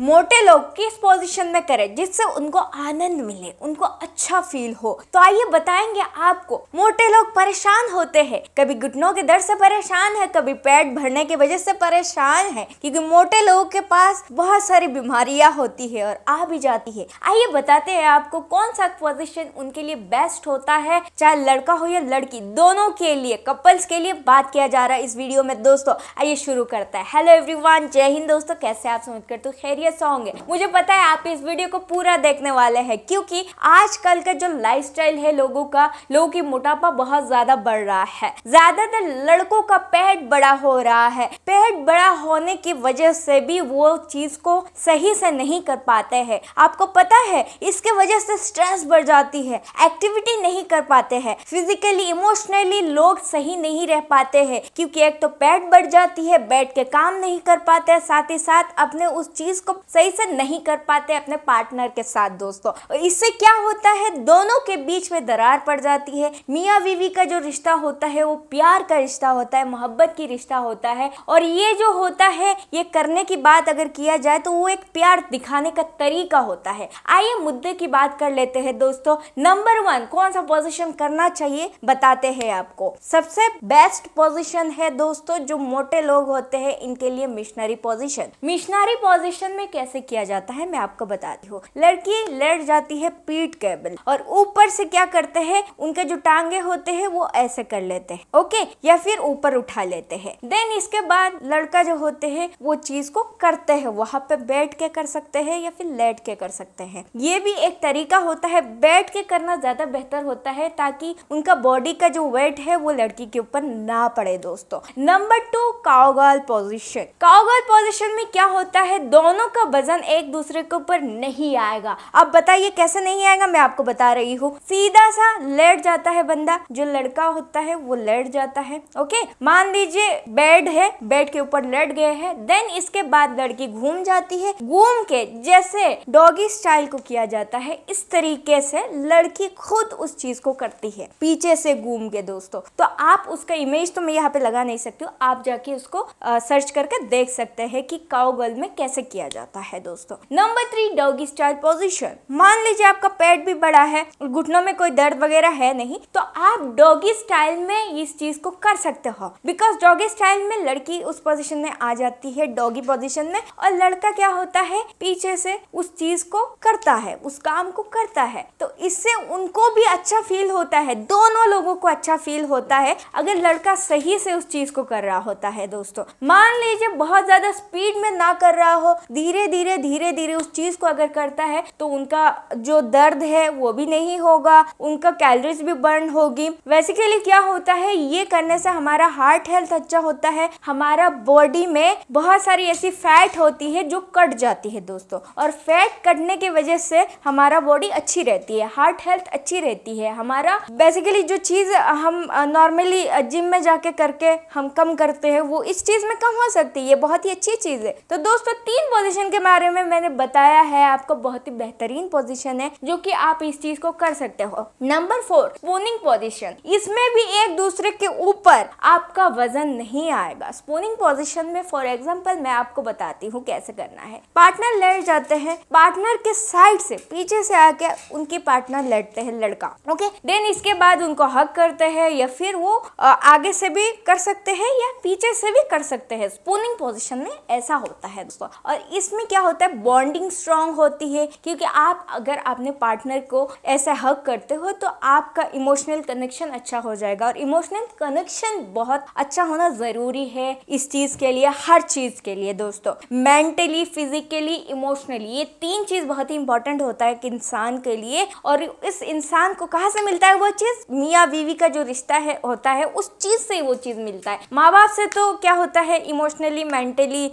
मोटे लोग किस पोजीशन में करें जिससे उनको आनंद मिले उनको अच्छा फील हो तो आइए बताएंगे आपको मोटे लोग परेशान होते हैं कभी घुटनों के दर्द से परेशान है कभी पेट भरने की वजह से परेशान है क्योंकि मोटे लोगों के पास बहुत सारी बीमारियां होती है और आ भी जाती है आइए बताते हैं आपको कौन सा पोजिशन उनके लिए बेस्ट होता है चाहे लड़का हो या लड़की दोनों के लिए कपल्स के लिए बात किया जा रहा है इस वीडियो में दोस्तों आइए शुरू करता है हेलो एवरीवन जय हिंद दोस्तों कैसे आप समझ कर तो खैरियत ये सॉन्ग है मुझे पता है आप इस वीडियो को पूरा देखने वाले हैं क्योंकि आजकल का जो लाइफस्टाइल है लोगों का लोगों की मोटापा बहुत ज्यादा बढ़ रहा है ज्यादातर लड़कों का पेट बड़ा हो रहा है पेट बड़ा होने की वजह से भी वो चीज को सही से नहीं कर पाते हैं आपको पता है इसके वजह से स्ट्रेस बढ़ जाती है एक्टिविटी नहीं कर पाते हैं फिजिकली इमोशनली लोग सही नहीं रह पाते हैं क्योंकि एक तो पेट बढ़ जाती है बैठ के काम नहीं कर पाते साथ ही साथ अपने उस चीज को सही से नहीं कर पाते अपने पार्टनर के साथ दोस्तों और इससे क्या होता है दोनों के बीच में दरार पड़ जाती है मियाँ बीवी का जो रिश्ता होता है वो प्यार का रिश्ता होता है मोहब्बत की रिश्ता होता है और ये जो होता है ये करने की बात अगर किया जाए तो वो एक प्यार दिखाने का तरीका होता है आइए मुद्दे की बात कर लेते हैं दोस्तों नंबर वन कौन सा पोजिशन करना चाहिए बताते हैं आपको सबसे बेस्ट पोजिशन है दोस्तों जो मोटे लोग होते हैं इनके लिए मिशनरी पोजिशन मिशनरी पोजिशन में में कैसे किया जाता है मैं आपको बताती हूँ लड़की लेट जाती है पीठ के बल और ऊपर से क्या करते हैं उनके जो टांगे होते हैं वो ऐसे कर लेते हैं ओके या फिर ऊपर उठा लेते हैं देन इसके बाद लड़का जो होते हैं वो चीज को करते हैं वहां पे बैठ के कर सकते हैं या फिर लेट के कर सकते हैं ये भी एक तरीका होता है बैठ के करना ज्यादा बेहतर होता है ताकि उनका बॉडी का जो वेट है वो लड़की के ऊपर ना पड़े दोस्तों number two cowgirl position cowgirl position में क्या होता है दोनों का वजन एक दूसरे के ऊपर नहीं आएगा आप बताइए कैसे नहीं आएगा मैं आपको बता रही हूँ सीधा सा लेट जाता है बंदा जो लड़का होता है वो लेट जाता है ओके मान लीजिए बेड है बेड के ऊपर लेट गए हैं देन इसके बाद लड़की घूम जाती है घूम के जैसे डॉगी स्टाइल को किया जाता है इस तरीके से लड़की खुद उस चीज को करती है पीछे से घूम के दोस्तों तो आप उसका इमेज तो मैं यहाँ पे लगा नहीं सकती हूँ आप जाके उसको सर्च करके देख सकते हैं कि काउ गर्ल में कैसे किया जाता जाता है दोस्तों number three doggy style position मान लीजिए आपका पेट भी बड़ा है घुटनों में कोई दर्द वगैरह है नहीं तो आप डॉगी स्टाइल में इस चीज को कर सकते हो बिकॉज डॉगी स्टाइल में लड़की उस पोजिशन में आ जाती है डॉगी पोजिशन में और लड़का क्या होता है पीछे से उस चीज को करता है उस काम को करता है तो इससे उनको भी अच्छा फील होता है दोनों लोगों को अच्छा फील होता है अगर लड़का सही से उस चीज को कर रहा होता है दोस्तों मान लीजिए बहुत ज्यादा स्पीड में ना कर रहा हो धीरे धीरे धीरे धीरे उस चीज़ को अगर करता है तो उनका जो दर्द है वो भी नहीं होगा उनका कैलोरीज भी बर्न होगी बेसिकली क्या होता है ये करने से हमारा हार्ट हेल्थ अच्छा होता है हमारा बॉडी में बहुत सारी ऐसी फैट होती है जो कट जाती है दोस्तों और फैट कटने की वजह से हमारा बॉडी अच्छी रहती है हार्ट हेल्थ अच्छी रहती है हमारा बेसिकली जो चीज़ हम नॉर्मली जिम में जाके करके हम कम करते हैं वो इस चीज़ में कम हो सकती है ये बहुत ही अच्छी चीज़ है तो दोस्तों तीन पोजिशन पोजीशन के बारे में मैंने बताया है आपको बहुत ही बेहतरीन पोजीशन है जो कि आप इस चीज को कर सकते हो नंबर फोर स्पोनिंग पोजीशन इसमें भी एक दूसरे के ऊपर आपका वजन नहीं आएगा स्पोनिंग पोजीशन में फॉर एग्जाम्पल मैं आपको बताती हूँ कैसे करना है पार्टनर लेट जाते हैं पार्टनर के साइड से पीछे से आके उनके पार्टनर लड़ते हैं लड़का ओके देन इसके बाद उनको हक करते हैं या फिर वो आगे से भी कर सकते हैं या पीछे से भी कर सकते हैं स्पोनिंग पोजिशन में ऐसा होता है दोस्तों और इस इसमें क्या होता है बॉन्डिंग स्ट्रांग होती है क्योंकि आप अगर आपने पार्टनर को ऐसा हक करते हो तो आपका इमोशनल कनेक्शन अच्छा हो जाएगा और इमोशनल कनेक्शन बहुत अच्छा होना ज़रूरी है इस चीज़ के लिए हर चीज़ के लिए दोस्तों मेंटली फिजिकली इमोशनली ये तीन चीज़ बहुत ही इंपॉर्टेंट होता है एक इंसान के लिए और इस इंसान को कहाँ से मिलता है वो चीज़ मियाँ बीवी का जो रिश्ता है होता है उस चीज़ से वो चीज़ मिलता है माँ बाप से तो क्या होता है इमोशनली मेंटली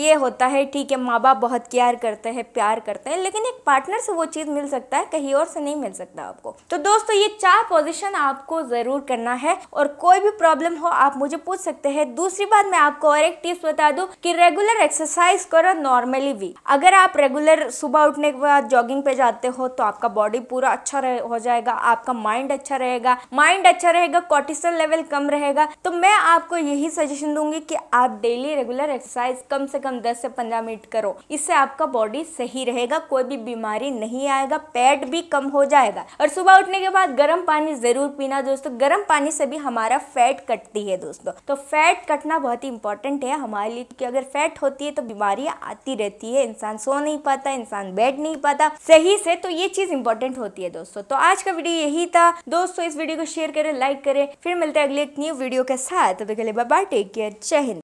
ये होता है ठीक है माँ बाप बहुत केयर करते हैं प्यार करते हैं लेकिन एक पार्टनर से वो चीज़ मिल सकता है कहीं और से नहीं मिल सकता आपको तो दोस्तों ये चार पोजिशन आपको ज़रूर करना है और कोई भी प्रॉब्लम हो आप मुझे पूछ सकते हैं दूसरी बात मैं आपको और एक टिप्स बता दूँ कि रेगुलर एक्सरसाइज करो नॉर्मली भी अगर आप रेगुलर सुबह उठने के बाद जॉगिंग पे जाते हो तो आपका बॉडी पूरा अच्छा हो जाएगा आपका माइंड अच्छा रहेगा माइंड अच्छा रहेगा कॉटिसल लेवल कम रहेगा तो मैं आपको यही सजेशन दूंगी कि आप डेली रेगुलर एक्सरसाइज कम से कम 10 से 15 मिनट कर करो इससे आपका बॉडी सही रहेगा कोई भी बीमारी नहीं आएगा पेट भी कम हो जाएगा और सुबह उठने के बाद गर्म पानी जरूर पीना दोस्तों गर्म पानी से भी हमारा फैट कटती है दोस्तों तो फैट कटना बहुत ही इंपॉर्टेंट है हमारे लिए क्योंकि अगर फैट होती है तो बीमारियां आती रहती है इंसान सो नहीं पाता इंसान बैठ नहीं पाता सही से तो ये चीज इंपॉर्टेंट होती है दोस्तों तो आज का वीडियो यही था दोस्तों इस वीडियो को शेयर करें लाइक करें फिर मिलते हैं अगले एक न्यू वीडियो के साथ तो के लिए बाय टेक केयर जय हिंद